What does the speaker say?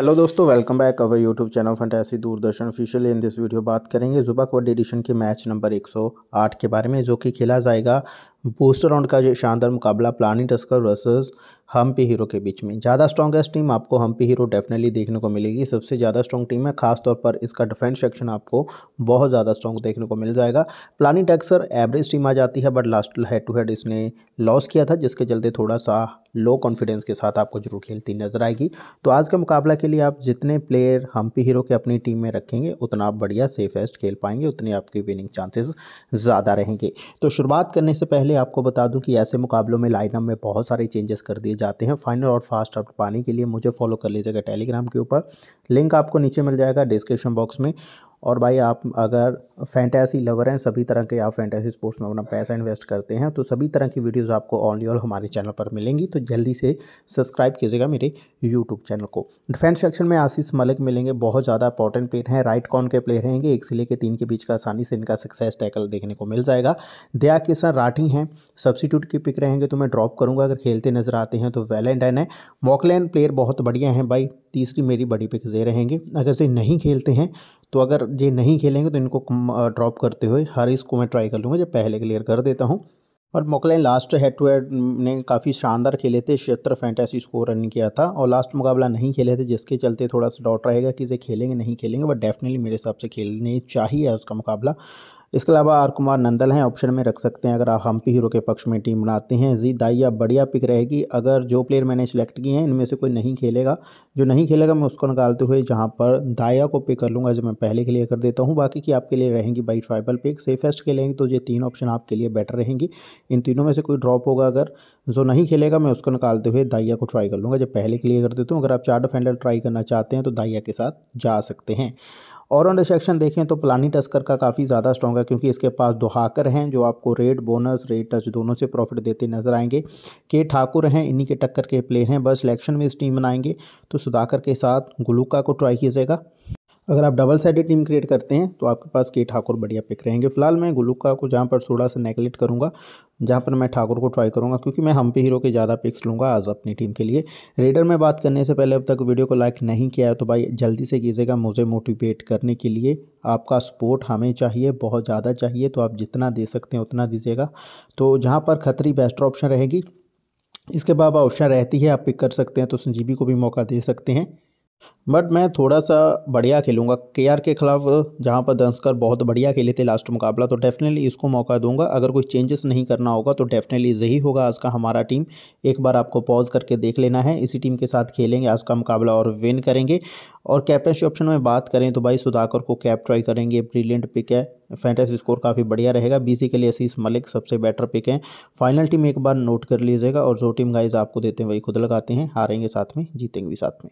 hello दोस्तों welcome back our YouTube channel fantasy Doordarshan official in this video बात करेंगे जुबा कबड्डी एडिशन के मैच नंबर 108 के बारे में जो कि खेला जाएगा बूस्टर राउंड का शानदार मुकाबला Palani Tuskers versus Hampi Heroes के बीच में ज़्यादा स्ट्रॉगेस्ट टीम आपको हम्पी हीरो डेफिनेटली देखने को मिलेगी सबसे ज़्यादा स्ट्रॉन्ग टीम है खासतौर पर इसका डिफेंस सेक्शन आपको बहुत ज़्यादा स्ट्रॉन्ग देखने को मिल जाएगा प्लानिट अक्सर एवरेज टीम आ जाती है but last head to head इसने लॉस किया था जिसके चलते थोड़ा सा लो कॉन्फिडेंस के साथ आपको जरूर खेलती नजर आएगी तो आज के मुकाबला के लिए आप जितने प्लेयर हम्पी हीरो के अपनी टीम में रखेंगे उतना आप बढ़िया सेफेस्ट खेल पाएंगे उतने आपकी विनिंग चांसेस ज़्यादा रहेंगे तो शुरुआत करने से पहले आपको बता दूं कि ऐसे मुकाबलों में लाइनअप में बहुत सारे चेंजेस कर दिए जाते हैं फाइनल और फास्ट ड्राफ्ट पाने के लिए मुझे फॉलो कर लीजिएगा टेलीग्राम के ऊपर लिंक आपको नीचे मिल जाएगा डिस्क्रिप्शन बॉक्स में और भाई आप अगर फैंटेसी लवर हैं सभी तरह के आप फैंटेसी स्पोर्ट्स में अपना पैसा इन्वेस्ट करते हैं तो सभी तरह की वीडियोज़ आपको ऑनली ऑल हमारे चैनल पर मिलेंगी तो जल्दी से सब्सक्राइब कीजिएगा मेरे यूट्यूब चैनल को डिफेंस सेक्शन में आशीष मलिक मिलेंगे बहुत ज़्यादा इंपॉर्टेंट प्लेयर हैं राइट कॉन के प्लेयर रहेंगे एक से लेकर तीन के बीच का आसानी से इनका सक्सेस टैकल देखने को मिल जाएगा दया किसान राठी हैं सब्सिट्यूट की पिक रहेंगे तो मैं ड्रॉप करूँगा अगर खेलते नजर आते हैं तो वैलेंटाइन है मॉकलैंड प्लेयर बहुत बढ़िया हैं भाई तीसरी मेरी बड़ी पिक्स ये रहेंगे अगर से नहीं खेलते हैं तो अगर ये नहीं खेलेंगे तो इनको ड्रॉप करते हुए हर इसको मैं ट्राई कर लूँगा जब पहले क्लियर कर देता हूँ और मोकलैन लास्ट हेड टू हेड ने काफ़ी शानदार खेले थे छिहत्तर फैंटेसी स्कोर रन किया था और लास्ट मुकाबला नहीं खेले थे जिसके चलते थोड़ा सा डाउट रहेगा कि इसे खेलेंगे नहीं खेलेंगे बट डेफिनेटली मेरे हिसाब से खेलने चाहिए उसका मुकाबला इसके अलावा आर कुमार नंदल हैं ऑप्शन में रख सकते हैं अगर आप हम्पी हीरो के पक्ष में टीम बनाते हैं जी दाइया बढ़िया पिक रहेगी अगर जो प्लेयर मैंने सेलेक्ट किए हैं इनमें से कोई नहीं खेलेगा जो नहीं खेलेगा मैं उसको निकालते हुए जहाँ पर दाइया को पिक कर लूँगा जो मैं पहले क्लियर कर देता हूँ बाकी की आपके लिए रहेंगी बाई ट्राइबल पिक सेफेस्ट खेलेंगे तो ये तीन ऑप्शन आपके लिए बेटर रहेंगी इन तीनों में से कोई ड्रॉप होगा अगर जो नहीं खेलेगा मैं उसको निकालते हुए दाइया को ट्राई कर लूँगा जब पहले क्लियर कर देता हूँ अगर आप चार डिफेंडर ट्राई करना चाहते हैं तो दाइया के साथ जा सकते हैं ऑलराउंडर सेक्शन देखें तो पलानी टस्कर का काफ़ी ज़्यादा स्ट्रॉग है क्योंकि इसके पास दोहाकर हैं जो आपको रेड बोनस रेड टच दोनों से प्रॉफिट देते नजर आएंगे के ठाकुर हैं इन्हीं के टक्कर के प्लेयर हैं बस सिलेक्शन में इस टीम बनाएंगे तो सुधाकर के साथ गुलुका को ट्राई कीजिएगा अगर आप डबल साइडेड टीम क्रिएट करते हैं तो आपके पास के ठाकुर बढ़िया पिक रहेंगे फिलहाल मैं गुलुका को जहाँ पर थोड़ा सा नेगलेक्ट करूँगा जहाँ पर मैं ठाकुर को ट्राई करूँगा क्योंकि मैं हम पे हीरो के ज़्यादा पिक्स लूँगा आज अपनी टीम के लिए रेडर में बात करने से पहले अब तक वीडियो को लाइक नहीं किया है तो भाई जल्दी से कीजिएगा मुझे मोटिवेट करने के लिए आपका सपोर्ट हमें चाहिए बहुत ज़्यादा चाहिए तो आप जितना दे सकते हैं उतना दीजिएगा तो जहाँ पर खतरी बेस्ट ऑप्शन रहेगी इसके बाद ऑप्शन रहती है आप पिक कर सकते हैं तो संजीवी को भी मौका दे सकते हैं बट मैं थोड़ा सा बढ़िया खेलूँगा के आर के ख़िलाफ़ जहाँ पर दंसकर बहुत बढ़िया खेले थे लास्ट मुकाबला तो डेफ़िनेटली इसको मौका दूंगा अगर कोई चेंजेस नहीं करना होगा तो डेफ़िनेटली यही होगा आज का हमारा टीम एक बार आपको पॉज करके देख लेना है इसी टीम के साथ खेलेंगे आज का मुकाबला और विन करेंगे और कैप्टनशी ऑप्शन में बात करें तो भाई सुधाकर को कैप ट्राई करेंगे ब्रिलियंट पिक है फैंटेस स्कोर काफ़ी बढ़िया रहेगा बीसी के लिए असीस मलिक सबसे बेटर पिक हैं फाइनल टीम एक बार नोट कर लीजिएगा और जो टीम गाइज आपको देते हैं वही खुद लगाते हैं हारेंगे साथ में जीतेंगे भी साथ में